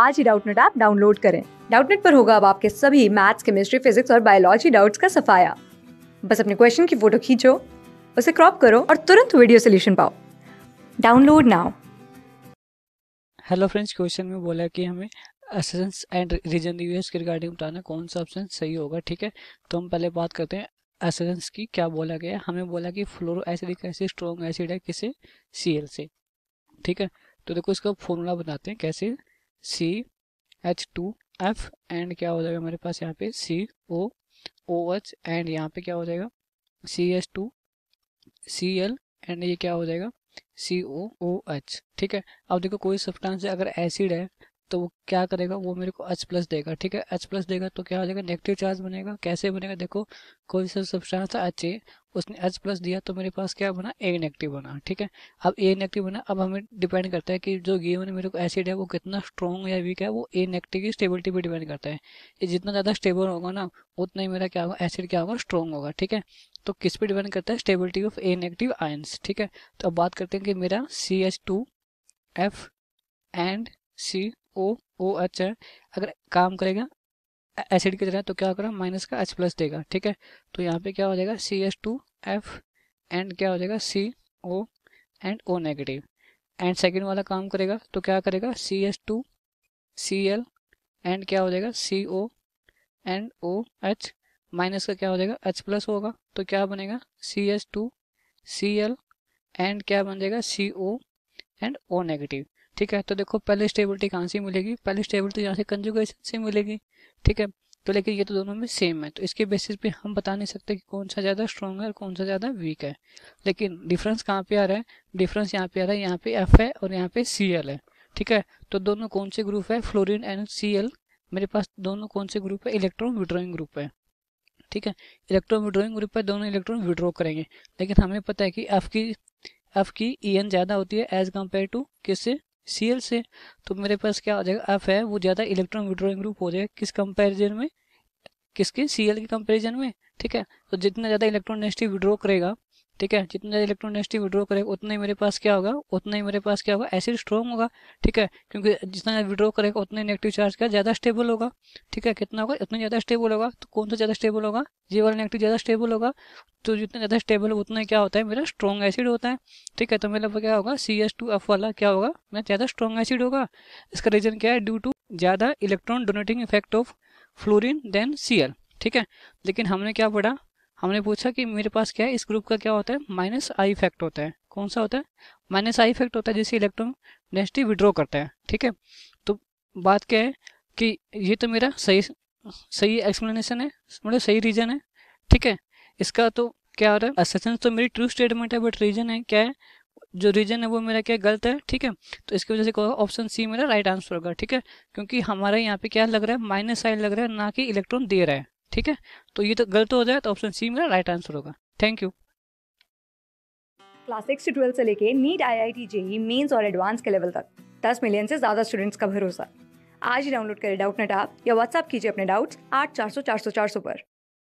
आज ही Doubtnut app download करें डाउटनेट पर होगा अब आपके सभी मैथ्स केमिस्ट्री फिजिक्स और बायोलॉजी डाउट्स का सफाया बस अपने क्वेश्चन की फोटो खींचो उसे क्रॉप करो और तुरंत वीडियो सोल्यूशन पाओ download now hello friends question में बोला कि हमें असेंस एंड रीजन यूएस के रिगार्डिंग बताना कौन सा ऑप्शन सही होगा ठीक है तो हम पहले बात करते हैं असेंस की क्या बोला गया हमें बोला कि fluoroacetic acid strong acid है किसे सी से ठीक है तो देखो इसका फॉर्मूला बताते हैं कैसे C H two F and क्या हो जाएगा मेरे पास यहाँ पे सी ओ ओ एच एंड यहाँ पे क्या हो जाएगा C H two C L and ये क्या हो जाएगा सी ओ ओ एच ठीक है अब देखो कोई सब्सटेंस अगर एसिड है तो वो क्या करेगा वो मेरे को एच प्लस देगा ठीक है एच प्लस देगा तो क्या हो जाएगा नेगेटिव चार्ज बनेगा कैसे बनेगा देखो कोई सा सब्सटेंस था एच ए उसने एच प्लस दिया तो मेरे पास क्या बना ए नेगेटिव बना ठीक है अब ए नेगेटिव बना अब हमें डिपेंड करता है कि जो गिवन मेरे को एसिड है वो कितना स्ट्रॉन्ग या वीक है वो ए नेगेटिव की स्टेबिलिटी पर डिपेंड करता है ये जितना ज़्यादा स्टेबल होगा ना उतना ही मेरा क्या होगा एसिड क्या होगा स्ट्रॉन्ग होगा ठीक है तो किस पर डिपेंड करता है stability of A negative ions ठीक है तो अब बात करते हैं कि मेरा C H two F and C O O H अच्छा। है अगर काम करेगा एसिड की तरह तो क्या करेगा माइनस का एच प्लस देगा ठीक है तो यहाँ पे क्या हो जाएगा C S two F and क्या हो जाएगा C O and O negative and second वाला काम करेगा तो क्या करेगा C S two C L and क्या हो जाएगा C O and O H minus का क्या हो जाएगा एच प्लस होगा तो क्या बनेगा C S two C L and क्या बन जाएगा C O and O negative ठीक है तो देखो पहले स्टेबिलिटी कहाँ से मिलेगी पहले स्टेबिलिटी यहाँ से कंजुगेशन से मिलेगी ठीक है तो लेकिन ये तो दोनों में सेम है तो इसके बेसिस पे हम बता नहीं सकते कि कौन सा ज़्यादा स्ट्रॉन्ग है और कौन सा ज़्यादा वीक है लेकिन डिफरेंस कहाँ पे आ रहा है डिफरेंस यहाँ पे आ रहा है यहाँ पे एफ है और यहाँ पे सी एल है ठीक है तो दोनों कौन से ग्रुप है फ्लोरिन एंड सी एल मेरे पास दोनों कौन से ग्रुप है इलेक्ट्रॉन विड्रॉइंग ग्रुप है ठीक है इलेक्ट्रॉन विड्रॉइंग ग्रुप है दोनों इलेक्ट्रॉन विड्रॉ करेंगे लेकिन हमें पता है कि एफ की एफ की ई एन ज़्यादा होती है एज कम्पेयर टू किससे सी से तो मेरे पास क्या आ जाएगा एफ है वो ज़्यादा इलेक्ट्रॉन विड्रॉइंग ग्रुप हो जाएगा किस कंपैरिजन में किसके सी एल के कंपेरिजन में ठीक है तो जितना ज़्यादा इलेक्ट्रॉन नेगेटिव विड्रॉ करेगा ठीक है जितना ज़्यादा डेंसिटी विड्रॉ करेगा उतना ही मेरे पास क्या होगा उतना ही मेरे पास क्या होगा एसिड स्ट्रॉन्ग होगा ठीक है क्योंकि जितना ज़्यादा विड्रॉ करेगा उतना ही नेगेटिव चार्ज क्या ज़्यादा स्टेबल होगा ठीक है कितना होगा उतना ज़्यादा स्टेबल होगा तो कौन सा ज़्यादा स्टेबल होगा ये वाला नेगेटिव ज़्यादा स्टेबल होगा तो जितना ज़्यादा स्टेबल होगा उतना क्या होता है मेरा स्ट्रॉन्ग एसिड होता है ठीक है तो मेरा क्या होगा सी एस टू एफ वाला क्या होगा मेरा ज़्यादा स्ट्रॉन्ग एसिड होगा इसका रीज़न क्या है ड्यू टू ज़्यादा electron donating effect of fluorine than C ठीक है लेकिन हमने क्या पढ़ा हमने पूछा कि मेरे पास क्या है इस ग्रुप का क्या होता है माइनस आई इफेक्ट होता है कौन सा होता है माइनस आई इफेक्ट होता है जिससे इलेक्ट्रॉन डेंसिटी विड्रॉ करता है ठीक है तो बात क्या है कि ये तो मेरा सही सही एक्सप्लेनेशन है मतलब सही रीजन है ठीक है इसका तो क्या हो रहा है तो मेरी ट्रू स्टेटमेंट है बट रीजन है क्या है जो रीजन है वो मेरा क्या गलत है ठीक है तो इसकी वजह से ऑप्शन सी मेरा राइट आंसर होगा ठीक है क्योंकि हमारा यहाँ पे क्या लग रहा है माइनस साइन लग रहा है ना कि इलेक्ट्रॉन दे रहा है ठीक है तो ये तो गलत हो जाए तो ऑप्शन सी मेरा राइट आंसर होगा थैंक यू क्लास सिक्स से ट्वेल्थ से लेके NEET I I T JEE mains और एडवांस के लेवल तक दस मिलियन से ज़्यादा स्टूडेंट्स का भरोसा आज ही डाउनलोड करें डाउट नेट आप या व्हाट्सअप कीजिए अपने डाउट्स आठ चार सौ चार सौ चार सौ पर